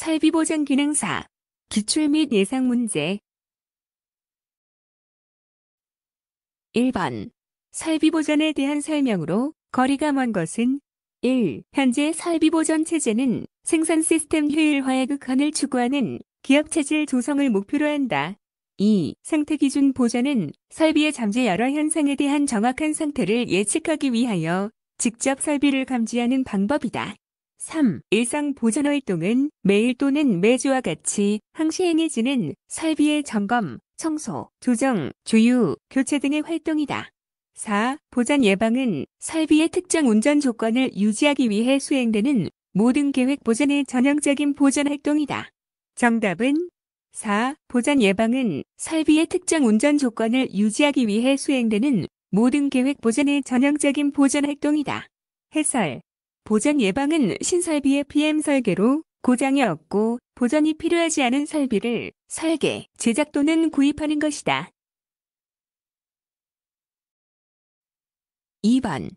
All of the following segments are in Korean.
설비보전 기능사, 기출 및 예상 문제 1번 설비보전에 대한 설명으로 거리가 먼 것은 1. 현재 설비보전 체제는 생산 시스템 효율화의 극한을 추구하는 기업 체질 조성을 목표로 한다. 2. 상태 기준 보전은 설비의 잠재 여러 현상에 대한 정확한 상태를 예측하기 위하여 직접 설비를 감지하는 방법이다. 3. 일상 보전 활동은 매일 또는 매주와 같이 항시행해지는 설비의 점검, 청소, 조정, 주유, 교체 등의 활동이다. 4. 보전 예방은 설비의 특정 운전 조건을 유지하기 위해 수행되는 모든 계획 보전의 전형적인 보전 활동이다. 정답은 4. 보전 예방은 설비의 특정 운전 조건을 유지하기 위해 수행되는 모든 계획 보전의 전형적인 보전 활동이다. 해설 보전 예방은 신설비의 PM 설계로 고장이 없고 보전이 필요하지 않은 설비를 설계, 제작 또는 구입하는 것이다. 2번.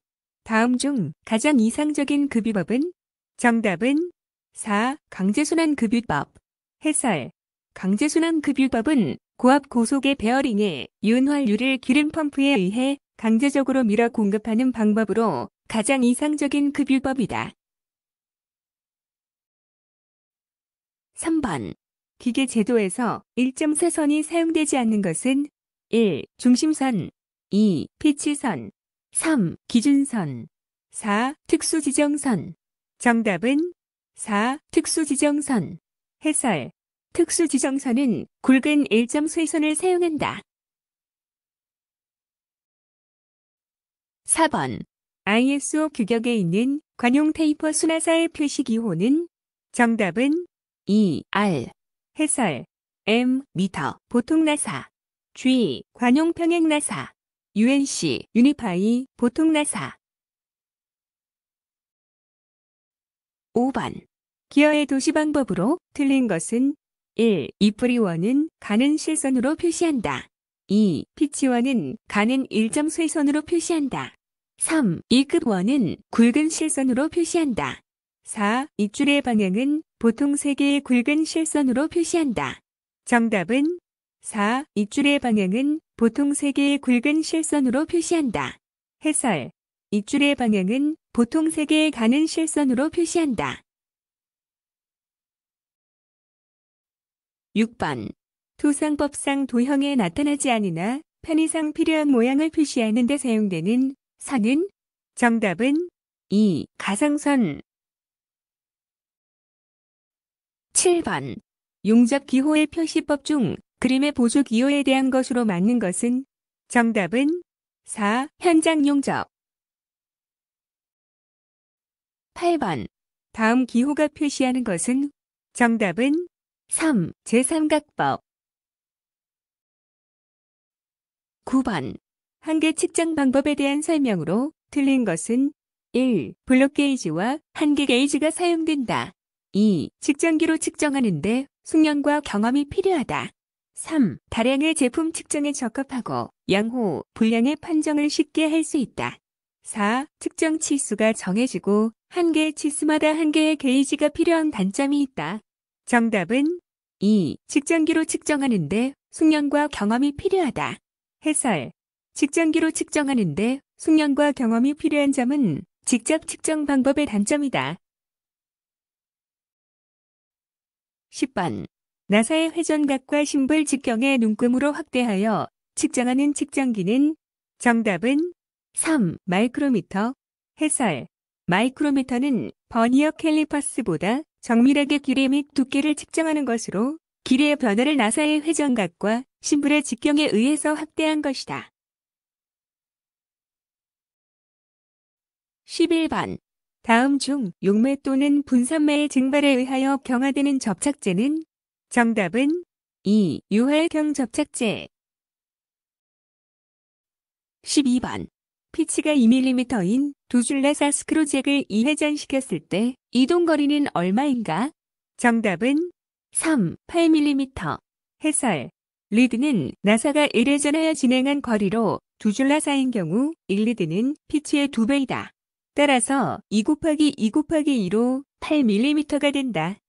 다음 중 가장 이상적인 급유법은? 정답은 4. 강제순환 급유법. 해설. 강제순환 급유법은 고압 고속의 베어링에 윤활유를 기름 펌프에 의해 강제적으로 밀어 공급하는 방법으로 가장 이상적인 급유법이다. 3번. 기계 제도에서 일점 선이 사용되지 않는 것은 1. 중심선 2. 피치선 3. 기준선 4. 특수지정선 정답은 4. 특수지정선 해설 특수지정선은 굵은 일점 선을 사용한다. 4번. ISO 규격에 있는 관용 테이퍼 순화의 표시 기호는 정답은 E, R, 해설, M, 미터, 보통 나사, G, 관용 평행 나사, UNC, 유니파이, 보통 나사. 5번. 기어의 도시 방법으로 틀린 것은 1. 이프리원은 가는 실선으로 표시한다. 2. 피치원은 가는 일점 쇄선으로 표시한다. 3. 2급 원은 굵은 실선으로 표시한다. 4. 입줄의 방향은 보통 3개의 굵은 실선으로 표시한다. 정답은 4. 입줄의 방향은 보통 3개의 굵은 실선으로 표시한다. 해설. 입줄의 방향은 보통 3개의 가는 실선으로 표시한다. 6번. 토상법상 도형에 나타나지 않으나 편의상 필요한 모양을 표시하는 데 사용되는 선은 정답은 2. 가상선 7번 용접 기호의 표시법 중 그림의 보조 기호에 대한 것으로 맞는 것은 정답은 4. 현장 용접 8번 다음 기호가 표시하는 것은 정답은 3. 제삼각법 9번 한계 측정 방법에 대한 설명으로 틀린 것은 1. 블록 게이지와 한계 게이지가 사용된다. 2. 측정기로 측정하는데 숙련과 경험이 필요하다. 3. 다량의 제품 측정에 적합하고 양호, 분량의 판정을 쉽게 할 수 있다. 4. 측정 치수가 정해지고 한 개의 치수마다 한 개의 게이지가 필요한 단점이 있다. 정답은 2. 측정기로 측정하는데 숙련과 경험이 필요하다. 해설 직장기로 측정하는데 숙련과 경험이 필요한 점은 직접 측정 방법의 단점이다. 10번 나사의 회전각과 심볼 직경의 눈금으로 확대하여 측정하는 측정기는 정답은 3 마이크로미터 해설 마이크로미터는 버니어 캘리퍼스보다 정밀하게 길이 및 두께를 측정하는 것으로 길이의 변화를 나사의 회전각과 심불의 직경에 의해서 확대한 것이다. 11번 다음 중 용매 또는 분산매의 증발에 의하여 경화되는 접착제는 정답은 2. 유활경 접착제 12번 피치가 2mm인 두 줄라사 스크루잭을 2회전시켰을 때 이동거리는 얼마인가? 정답은 3. 8mm 해설 리드는 나사가 1회전하여 진행한 거리로 두 줄라사인 경우 1리드는 피치의 2배이다. 따라서 2 곱하기 2 곱하기 2로 8mm가 된다.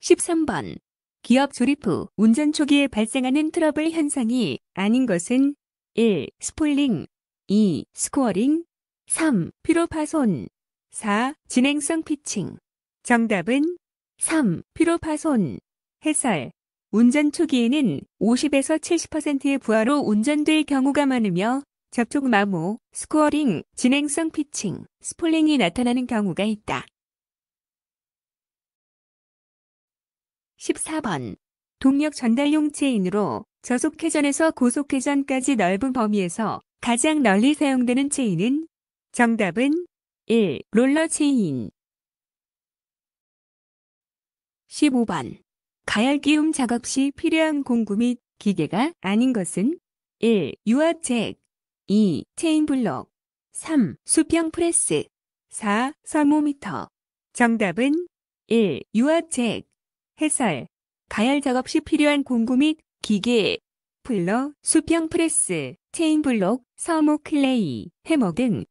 13번 기업 조립 후 운전 초기에 발생하는 트러블 현상이 아닌 것은 1. 스폴링 2. 스코어링 3. 피로 파손 4. 진행성 피칭 정답은 3. 피로 파손 해설 운전 초기에는 50에서 70%의 부하로 운전될 경우가 많으며 접촉 마모, 스코어링, 진행성 피칭, 스폴링이 나타나는 경우가 있다. 14번 동력 전달 용체인으로 저속 회전에서 고속 회전까지 넓은 범위에서 가장 널리 사용되는 체인은 정답은 1. 롤러 체인 15번 가열 기움 작업 시 필요한 공구 및 기계가 아닌 것은 1. 유압잭 2. 체인 블록 3. 수평 프레스 4. 설모미터 정답은 1. 유화책 해설 가열 작업 시 필요한 공구 및 기계 플러, 수평 프레스, 체인 블록, 서모 클레이, 해머 등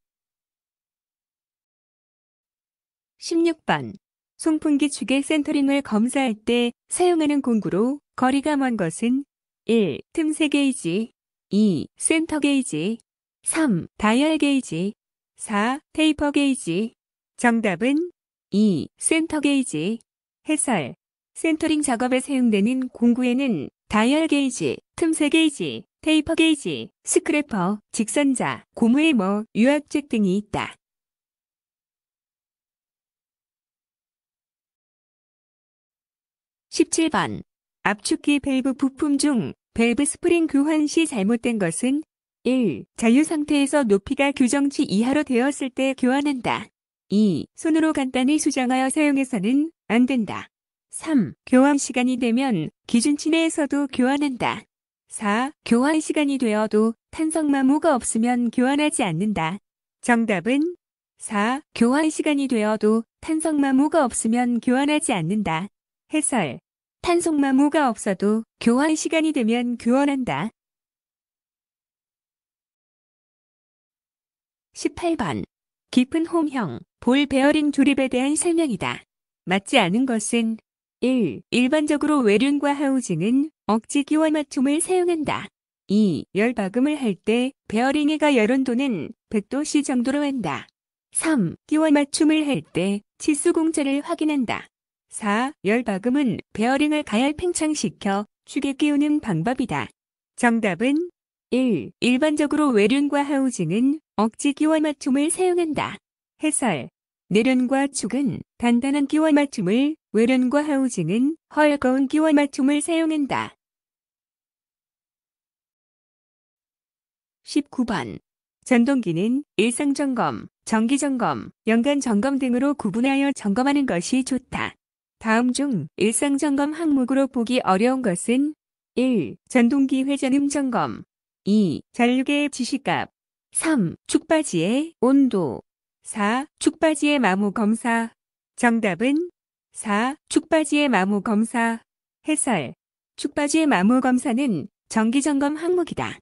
16번 송풍기 축의 센터링을 검사할 때 사용하는 공구로 거리가 먼 것은 1. 틈새 게이지 2. 센터 게이지 3. 다이얼 게이지 4. 테이퍼 게이지 정답은 2. 센터 게이지 해설 센터링 작업에 사용되는 공구에는 다이얼 게이지, 틈새 게이지, 테이퍼 게이지, 스크래퍼, 직선자, 고무의 뭐, 유압책 등이 있다. 1 7번 압축기 밸브 부품 중 밸브 스프링 교환 시 잘못된 것은 1. 자유 상태에서 높이가 규정치 이하로 되었을 때 교환한다. 2. 손으로 간단히 수정하여 사용해서는 안 된다. 3. 교환 시간이 되면 기준치 내에서도 교환한다. 4. 교환 시간이 되어도 탄성 마모가 없으면 교환하지 않는다. 정답은 4. 교환 시간이 되어도 탄성 마모가 없으면 교환하지 않는다. 해설. 탄성 마모가 없어도 교환 시간이 되면 교환한다. 18번 깊은 홈형, 볼 베어링 조립에 대한 설명이다. 맞지 않은 것은 1. 일반적으로 외륜과 하우징은 억지 기워 맞춤을 사용한다. 2. 열 박음을 할 때 베어링이가 열 온도는 100도씨 정도로 한다. 3. 끼워 맞춤을 할 때 치수 공제를 확인한다. 4. 열 박음은 베어링을 가열 팽창시켜 축에 끼우는 방법이다. 정답은 1. 일반적으로 외륜과 하우징은 억지 끼와 맞춤을 사용한다. 해설. 내륜과 축은 단단한 끼와 맞춤을, 외륜과 하우징은 헐거운 끼와 맞춤을 사용한다. 19번. 전동기는 일상점검, 정기점검, 연간점검 등으로 구분하여 점검하는 것이 좋다. 다음 중 일상점검 항목으로 보기 어려운 것은 1. 전동기 회전음 점검 2. 잔류계의 지시값 3. 축바지의 온도 4. 축바지의 마모 검사 정답은 4. 축바지의 마모 검사 해설 축바지의 마모 검사는 정기점검 항목이다.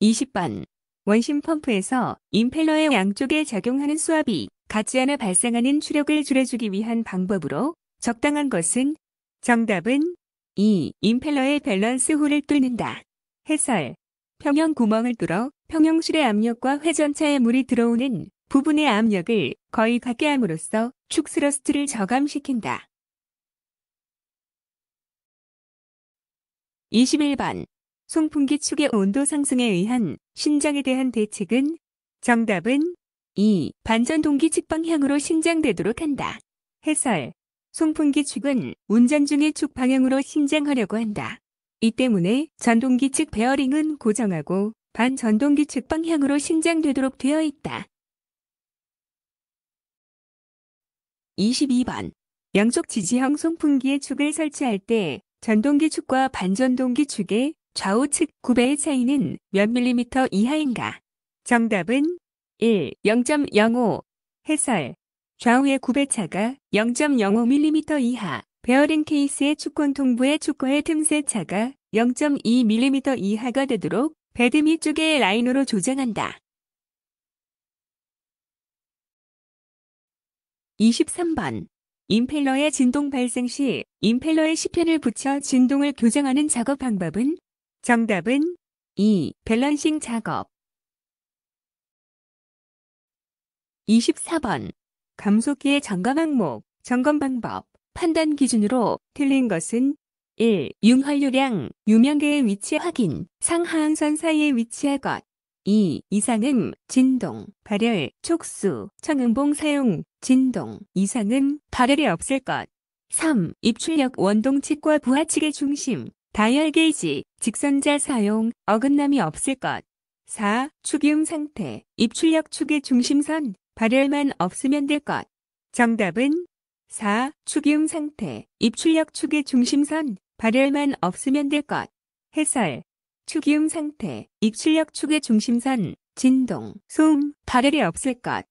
20번 원심 펌프에서 임펠러의 양쪽에 작용하는 수압이 같지 않아 발생하는 추력을 줄여주기 위한 방법으로 적당한 것은 정답은 2. 임펠러의 밸런스 홀을 뚫는다. 해설. 평형 구멍을 뚫어 평형실의 압력과 회전차에 물이 들어오는 부분의 압력을 거의 같게 함으로써 축 스러스트를 저감시킨다. 21번. 송풍기 축의 온도 상승에 의한 신장에 대한 대책은 정답은 2. 반전 동기 측방향으로 신장되도록 한다. 해설. 송풍기 축은 운전 중에 축 방향으로 신장하려고 한다. 이 때문에 전동기 측 베어링은 고정하고 반전동기 측 방향으로 신장되도록 되어 있다. 22번 양쪽 지지형 송풍기의 축을 설치할 때 전동기 축과 반전동기 축의 좌우 측 9배의 차이는 몇 밀리미터 이하인가? 정답은 1. 0.05 해설 좌우의 구배차가 0.05mm 이하, 베어링 케이스의 축권 통부의 축구의 틈새 차가 0.2mm 이하가 되도록 배드미 쪽의 라인으로 조정한다. 23번 임펠러의 진동 발생 시 임펠러의 시편을 붙여 진동을 교정하는 작업 방법은 정답은 2. 밸런싱 작업 24번 감속기의 점검 항목, 점검 방법, 판단 기준으로 틀린 것은 1. 융활유량, 유명계의 위치 확인, 상하항선 사이에 위치할 것. 2. 이상음, 진동, 발열, 촉수, 청음봉 사용, 진동, 이상음, 발열이 없을 것. 3. 입출력 원동 측과 부하측의 중심, 다열 게이지, 직선자 사용, 어긋남이 없을 것. 4. 축음 이 상태, 입출력 축의 중심선, 발열만 없으면 될 것. 정답은 4. 축융 상태, 입출력 축의 중심선, 발열만 없으면 될 것. 해설. 축융 상태, 입출력 축의 중심선, 진동, 소음, 발열이 없을 것.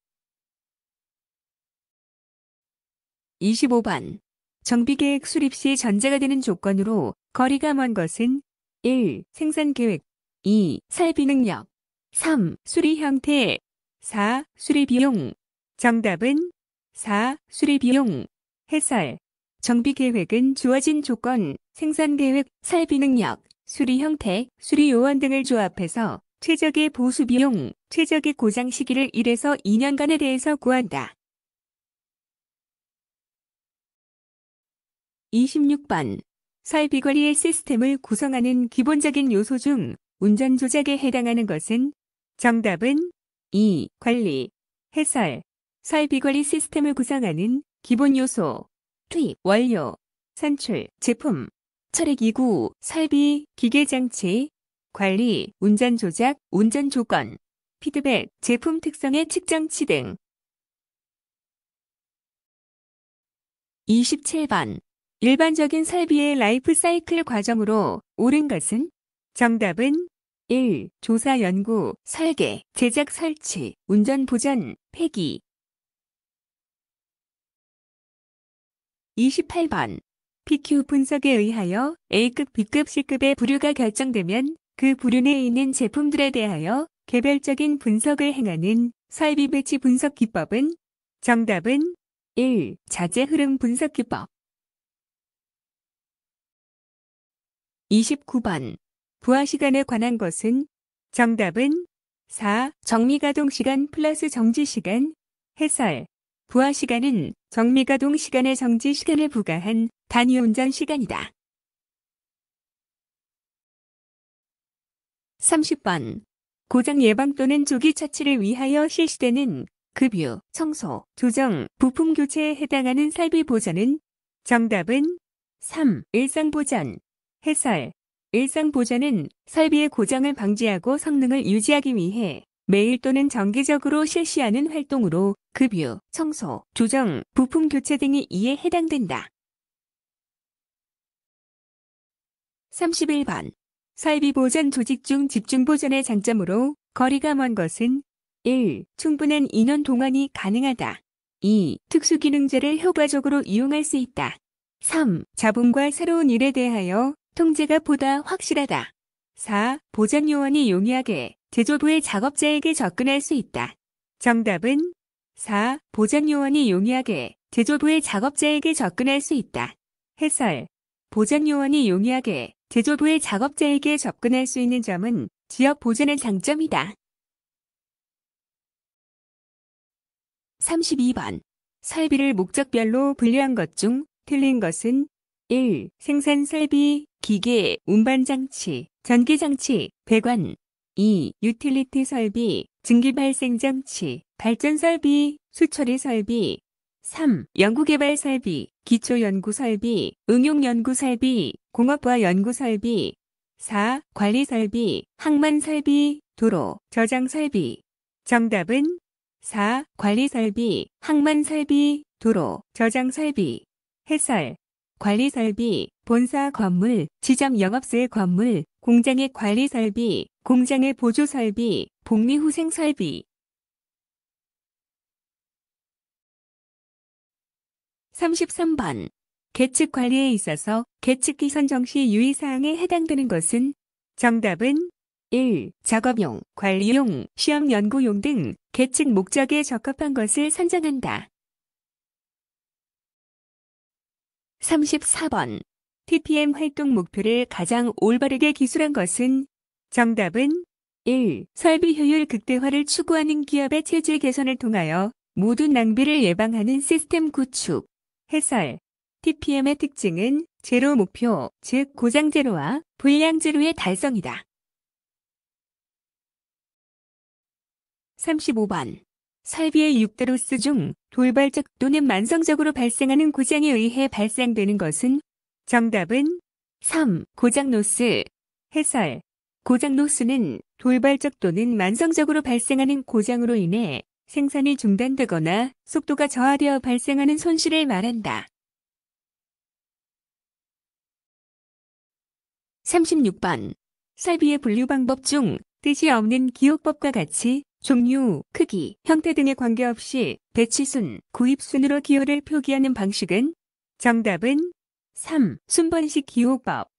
25번. 정비계획 수립 시 전제가 되는 조건으로 거리가 먼 것은 1. 생산계획 2. 설비 능력 3. 수리 형태 4. 수리비용 정답은 4. 수리비용 해설 정비계획은 주어진 조건, 생산계획, 설비능력 수리 형태, 수리 요원 등을 조합해서 최적의 보수비용, 최적의 고장 시기를 1에서 2년간에 대해서 구한다. 26번 설비관리의 시스템을 구성하는 기본적인 요소 중 운전 조작에 해당하는 것은 정답은 2. 관리, 해설, 설비관리 시스템을 구성하는 기본 요소, 투입, 완료 산출, 제품, 철액 기구 설비, 기계장치, 관리, 운전 조작, 운전 조건, 피드백, 제품 특성의 측정치 등. 27번. 일반적인 설비의 라이프 사이클 과정으로 옳은 것은? 정답은 1. 조사 연구, 설계, 제작 설치, 운전 보전, 폐기 28번 PQ 분석에 의하여 A급, B급, C급의 부류가 결정되면 그 부류 내에 있는 제품들에 대하여 개별적인 분석을 행하는 설비 배치 분석 기법은 정답은 1. 자재 흐름 분석 기법 29번 부하 시간에 관한 것은 정답은 4. 정미가동 시간 플러스 정지 시간 해설 부하 시간은 정미가동 시간에 정지 시간을 부과한 단위 운전 시간이다. 30번 고장 예방 또는 조기 처치를 위하여 실시되는 급유, 청소, 조정, 부품 교체에 해당하는 살비 보전은 정답은 3. 일상 보전 해설 일상 보전은 설비의 고장을 방지하고 성능을 유지하기 위해 매일 또는 정기적으로 실시하는 활동으로 급유, 청소, 조정, 부품 교체 등이 이에 해당된다. 31번 설비 보전 조직 중 집중 보전의 장점으로 거리가 먼 것은 1. 충분한 인원 동원이 가능하다. 2. 특수기능제를 효과적으로 이용할 수 있다. 3. 자본과 새로운 일에 대하여 통제가 보다 확실하다. 4. 보장 요원이 용이하게 제조부의 작업자에게 접근할 수 있다. 정답은 4. 보장 요원이 용이하게 제조부의 작업자에게 접근할 수 있다. 해설. 보장 요원이 용이하게 제조부의 작업자에게 접근할 수 있는 점은 지역 보전의 장점이다. 32번. 설비를 목적별로 분류한 것 중 틀린 것은 1. 생산 설비 기계, 운반장치, 전기장치, 배관, 2. 유틸리티 설비, 증기발생장치, 발전설비, 수처리설비 3. 연구개발설비, 기초연구설비, 응용연구설비, 공업화 연구설비 4. 관리설비, 항만설비, 도로, 저장설비 정답은 4. 관리설비, 항만설비, 도로, 저장설비 해설 관리 설비, 본사 건물, 지점 영업소의 건물, 공장의 관리 설비, 공장의 보조 설비, 복리 후생 설비. 33번. 계측 관리에 있어서 계측기 선정 시 유의사항에 해당되는 것은 정답은 1. 작업용, 관리용, 시험연구용 등 계측 목적에 적합한 것을 선정한다. 34번. TPM 활동 목표를 가장 올바르게 기술한 것은 정답은 1. 설비 효율 극대화를 추구하는 기업의 체질 개선을 통하여 모든 낭비를 예방하는 시스템 구축. 해설. TPM의 특징은 제로 목표, 즉 고장 제로와 불량 제로의 달성이다. 35번. 설비의 6대로스 중 돌발적 또는 만성적으로 발생하는 고장에 의해 발생되는 것은 정답은 3. 고장 노스 해설 고장 노스는 돌발적 또는 만성적으로 발생하는 고장으로 인해 생산이 중단되거나 속도가 저하되어 발생하는 손실을 말한다. 36번 설비의 분류 방법 중 뜻이 없는 기호법과 같이 종류, 크기, 형태 등에 관계없이 배치순, 구입순으로 기호를 표기하는 방식은 정답은 3. 순번식 기호법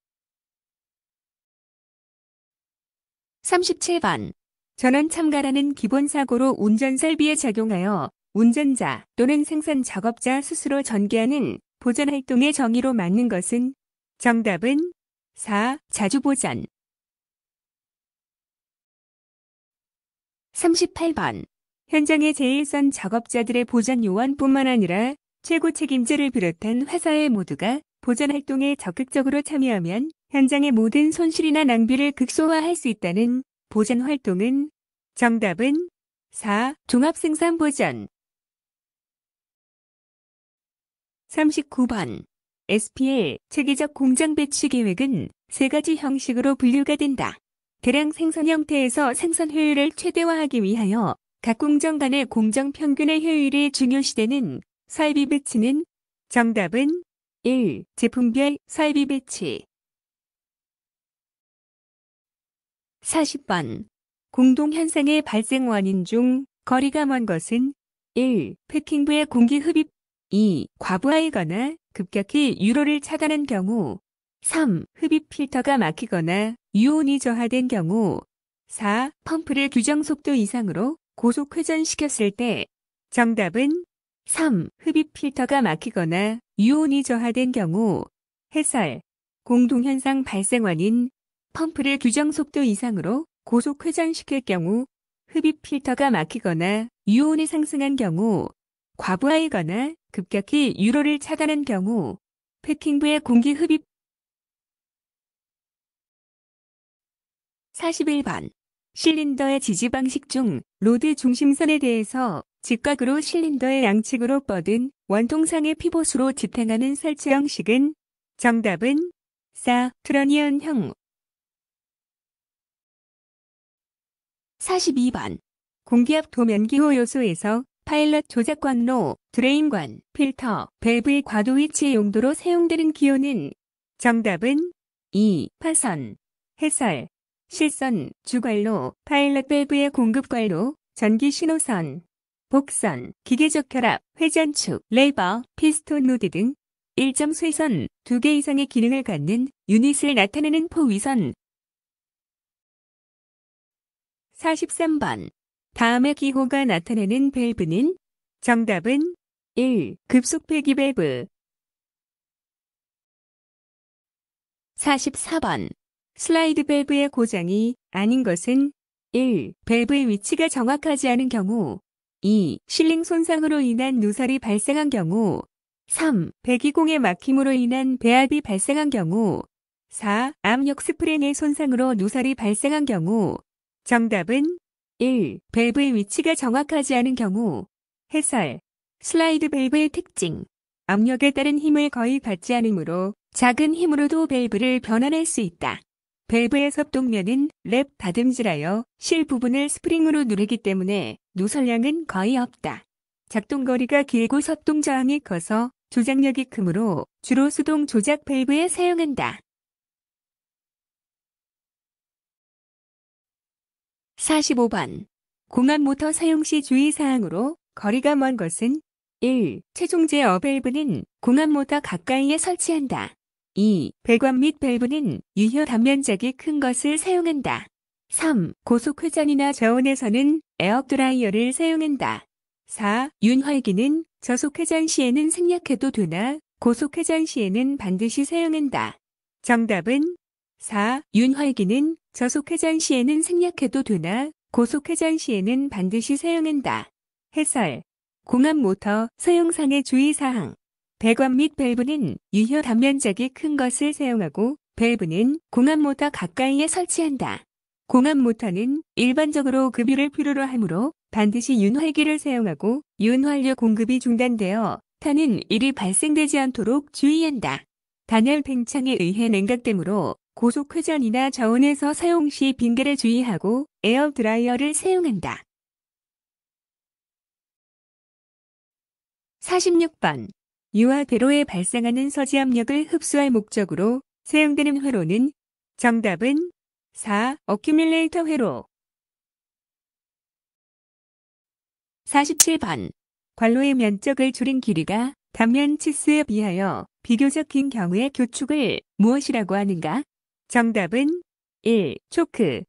37번 전원 참가라는 기본사고로 운전설비에 작용하여 운전자 또는 생산 작업자 스스로 전개하는 보전활동의 정의로 맞는 것은 정답은 4. 자주보전 38번 현장의 제일선 작업자들의 보전 요원뿐만 아니라 최고 책임자를 비롯한 회사의 모두가 보전 활동에 적극적으로 참여하면 현장의 모든 손실이나 낭비를 극소화할 수 있다는 보전 활동은 정답은 4. 종합생산 보전 39번 SPL 체계적 공장 배치 계획은 세 가지 형식으로 분류가 된다. 대량 생산 형태에서 생산 효율을 최대화하기 위하여 각 공정 간의 공정 평균의 효율이 중요시되는 설비 배치는 정답은 1. 제품별 설비 배치 40번 공동현상의 발생 원인 중 거리가 먼 것은 1. 패킹부의 공기 흡입 2. 과부하이거나 급격히 유로를 차단한 경우 3. 흡입 필터가 막히거나 유온이 저하된 경우 4. 펌프를 규정 속도 이상으로 고속 회전시켰을 때 정답은 3. 흡입 필터가 막히거나 유온이 저하된 경우 해설 공동현상 발생 원인 펌프를 규정 속도 이상으로 고속 회전시킬 경우 흡입 필터가 막히거나 유온이 상승한 경우 과부하이거나 급격히 유로를 차단한 경우 패킹부의 공기 흡입 41번 실린더의 지지 방식 중 로드 중심선에 대해서 직각으로 실린더의 양측으로 뻗은 원통상의 피봇으로 지탱하는 설치 형식은 정답은 사 트러니언형 42번 공기압 도면기호 요소에서 파일럿 조작관로 드레인관, 필터, 밸브의 과도 위치 용도로 사용되는 기호는 정답은 2. 파선, 해설 실선, 주관로, 파일럿 밸브의 공급관로, 전기 신호선, 복선, 기계적 결합, 회전축, 레이버, 피스톤 노드 등 1점 쇄선, 2개 이상의 기능을 갖는 유닛을 나타내는 포위선 43번 다음의 기호가 나타내는 밸브는 정답은 1. 급속 배기 밸브 44번 슬라이드 밸브의 고장이 아닌 것은 1. 밸브의 위치가 정확하지 않은 경우 2. 실링 손상으로 인한 누설이 발생한 경우 3. 배기공의 막힘으로 인한 배압이 발생한 경우 4. 압력 스프링의 손상으로 누설이 발생한 경우 정답은 1. 밸브의 위치가 정확하지 않은 경우 해설 슬라이드 밸브의 특징 압력에 따른 힘을 거의 받지 않으므로 작은 힘으로도 밸브를 변환할 수 있다. 밸브의 섭동면은 랩 다듬질하여 실 부분을 스프링으로 누르기 때문에 누설량은 거의 없다. 작동거리가 길고 섭동 저항이 커서 조작력이 크므로 주로 수동 조작 밸브에 사용한다. 45번 공압 모터 사용 시 주의사항으로 거리가 먼 것은 1. 최종제 어밸브는 공압 모터 가까이에 설치한다. 2. 배관 및 밸브는 유효 단면적이 큰 것을 사용한다. 3. 고속회전이나 저온에서는 에어드라이어를 사용한다. 4. 윤활기는 저속회전 시에는 생략해도 되나 고속회전 시에는 반드시 사용한다. 정답은 4. 윤활기는 저속회전 시에는 생략해도 되나 고속회전 시에는 반드시 사용한다. 해설 공합 모터 사용상의 주의사항 배관 및 밸브는 유효 단면적이 큰 것을 사용하고 밸브는 공압 모터 가까이에 설치한다. 공압 모터는 일반적으로 급유를 필요로 하므로 반드시 윤활기를 사용하고 윤활유 공급이 중단되어 타는 일이 발생되지 않도록 주의한다. 단열 팽창에 의해 냉각되므로 고속 회전이나 저온에서 사용 시빙계를 주의하고 에어 드라이어를 사용한다. 46번 유아대로에 발생하는 서지압력을 흡수할 목적으로 사용되는 회로는 정답은 4. 어큐뮬레이터 회로 47번 관로의 면적을 줄인 길이가 단면 치수에 비하여 비교적 긴 경우의 교축을 무엇이라고 하는가? 정답은 1. 초크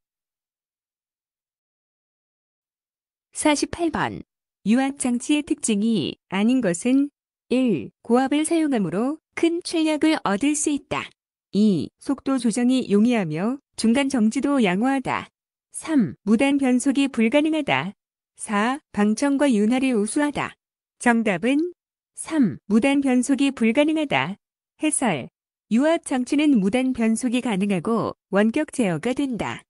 48번 유압장치의 특징이 아닌 것은 1. 고압을 사용하므로 큰 출력을 얻을 수 있다. 2. 속도 조정이 용이하며 중간 정지도 양호하다. 3. 무단 변속이 불가능하다. 4. 방청과 윤활이 우수하다. 정답은 3. 무단 변속이 불가능하다. 해설. 유압 장치는 무단 변속이 가능하고 원격 제어가 된다.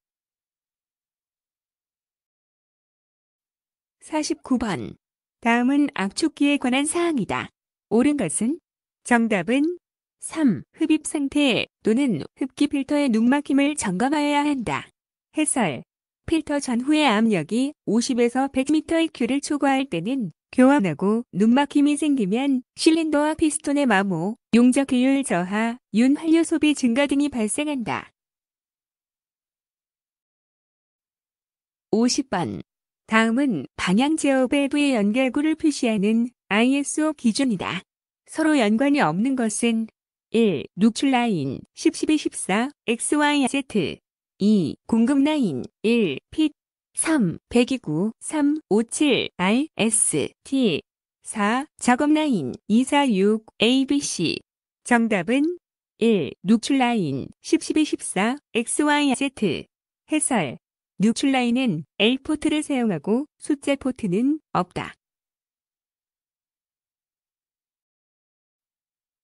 49번. 다음은 압축기에 관한 사항이다. 옳은 것은 정답은 3. 흡입 상태 또는 흡기 필터의 눈막힘을 점검하여야 한다. 해설 필터 전후의 압력이 50에서 100m의 큐를 초과할 때는 교환하고 눈막힘이 생기면 실린더와 피스톤의 마모, 용적 효율 저하, 윤활료 소비 증가 등이 발생한다. 50번 다음은 방향 제어밸 브의 연결구를 표시하는 ISO 기준이다. 서로 연관이 없는 것은 1. 누출 라인 10, 12, 14, XY, Z 2. 공급 라인 1. 핏 3. 129, 3, 5, 7, i S, T 4. 작업 라인 2, 4, 6, A, B, C 정답은 1. 누출 라인 10, 12, 14, XY, Z 해설 뉴출라인은 L 포트를 사용하고 숫자 포트는 없다.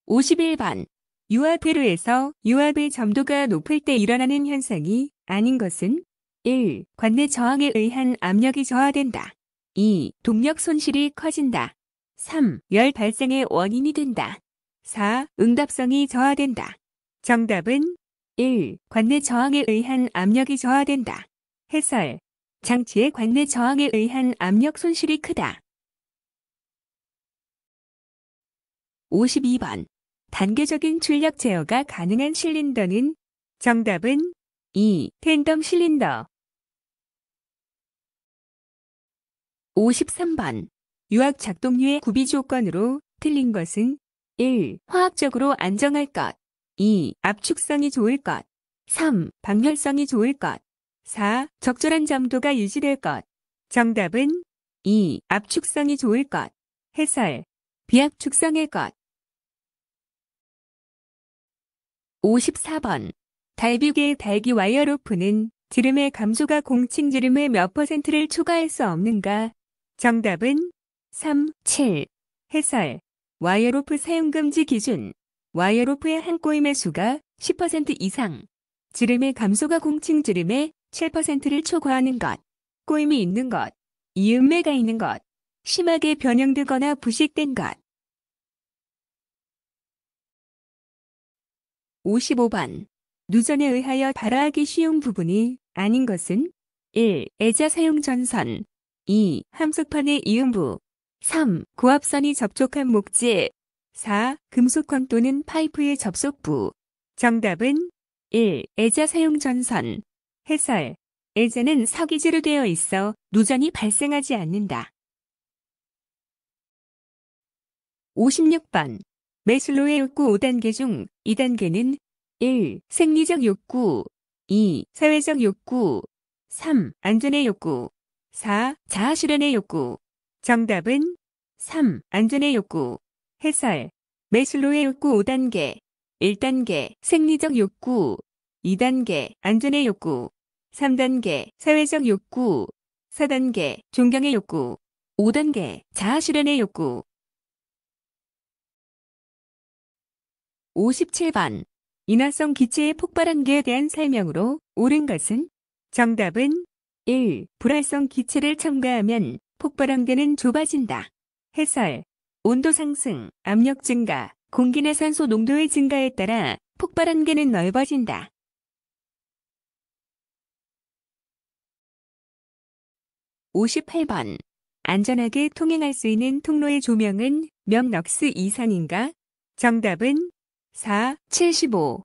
51번 유아대로에서 유압의 점도가 높을 때 일어나는 현상이 아닌 것은 1. 관내 저항에 의한 압력이 저하된다. 2. 동력 손실이 커진다. 3. 열 발생의 원인이 된다. 4. 응답성이 저하된다. 정답은 1. 관내 저항에 의한 압력이 저하된다. 해설. 장치의 관내 저항에 의한 압력 손실이 크다. 52번. 단계적인 출력 제어가 가능한 실린더는 정답은 2. 텐덤 실린더. 53번. 유학 작동류의 구비 조건으로 틀린 것은 1. 화학적으로 안정할 것. 2. 압축성이 좋을 것. 3. 방열성이 좋을 것. 4. 적절한 점도가 유지될 것. 정답은 2. 압축성이 좋을 것. 해설. 비압축성일 것. 54번. 달비계의 달기 와이어 로프는 지름의 감소가 공칭 지름의 몇 퍼센트를 초과할 수 없는가? 정답은 3, 7. 해설. 와이어로프 사용금지 기준. 와이어로프의 한 꼬임의 수가 10% 이상. 지름의 감소가 공칭 지름의 7%를 초과하는 것, 꼬임이 있는 것, 이음매가 있는 것, 심하게 변형되거나 부식된 것. 55번. 누전에 의하여 발화하기 쉬운 부분이 아닌 것은 1. 애자 사용 전선 2. 함수판의 이음부 3. 고압선이 접촉한 목재 4. 금속광 또는 파이프의 접속부 정답은 1. 애자 사용 전선 해설. 엘제는 서기재로 되어 있어 누전이 발생하지 않는다. 56번. 메슬로의 욕구 5단계 중 2단계는 1. 생리적 욕구 2. 사회적 욕구 3. 안전의 욕구 4. 자아실현의 욕구 정답은 3. 안전의 욕구 해설 메슬로의 욕구 5단계 1단계 생리적 욕구 2단계 안전의 욕구 3단계 사회적 욕구 4단계 존경의 욕구 5단계 자아실현의 욕구 57번 인화성 기체의 폭발한 개에 대한 설명으로 옳은 것은 정답은 1. 불활성 기체를 첨가하면 폭발한개는 좁아진다. 해설 온도 상승, 압력 증가, 공기 내 산소 농도의 증가에 따라 폭발한개는 넓어진다. 58번. 안전하게 통행할 수 있는 통로의 조명은 명 럭스 이상인가? 정답은 4, 75.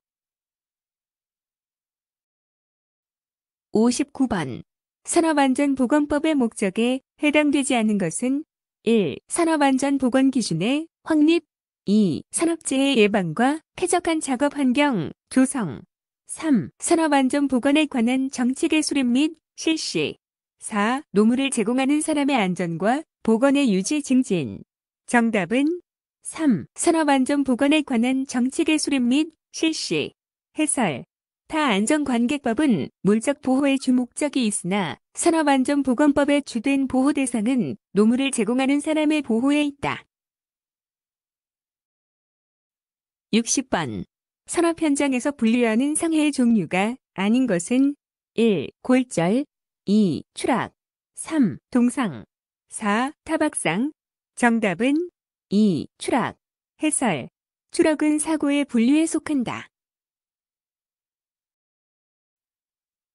59번. 산업안전보건법의 목적에 해당되지 않은 것은 1. 산업안전보건 기준의 확립 2. 산업재해 예방과 쾌적한 작업 환경 조성 3. 산업안전보건에 관한 정책의 수립 및 실시 4. 노무를 제공하는 사람의 안전과 보건의 유지 증진. 정답은 3. 산업안전 보건에 관한 정책의 수립 및 실시. 해설. 타 안전관객법은 물적 보호의 주목적이 있으나 산업안전보건법의 주된 보호 대상은 노무를 제공하는 사람의 보호에 있다. 60번. 산업 현장에서 분류하는 상해의 종류가 아닌 것은 1. 골절, 2. 추락 3. 동상 4. 타박상 정답은 2. 추락 해설 추락은 사고의 분류에 속한다.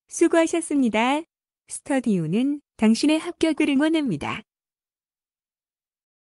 수고하셨습니다. 스터디오는 당신의 합격을 응원합니다.